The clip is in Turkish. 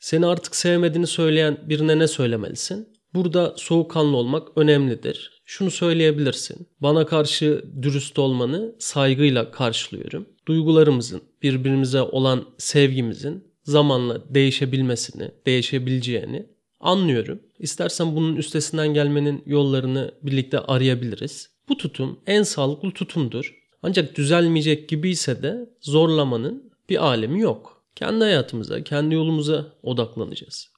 Seni artık sevmediğini söyleyen birine ne söylemelisin? Burada soğukkanlı olmak önemlidir. Şunu söyleyebilirsin. Bana karşı dürüst olmanı saygıyla karşılıyorum. Duygularımızın, birbirimize olan sevgimizin zamanla değişebilmesini, değişebileceğini anlıyorum. İstersen bunun üstesinden gelmenin yollarını birlikte arayabiliriz. Bu tutum en sağlıklı tutumdur. Ancak düzelmeyecek gibi ise de zorlamanın bir alemi yok kendi hayatımıza, kendi yolumuza odaklanacağız.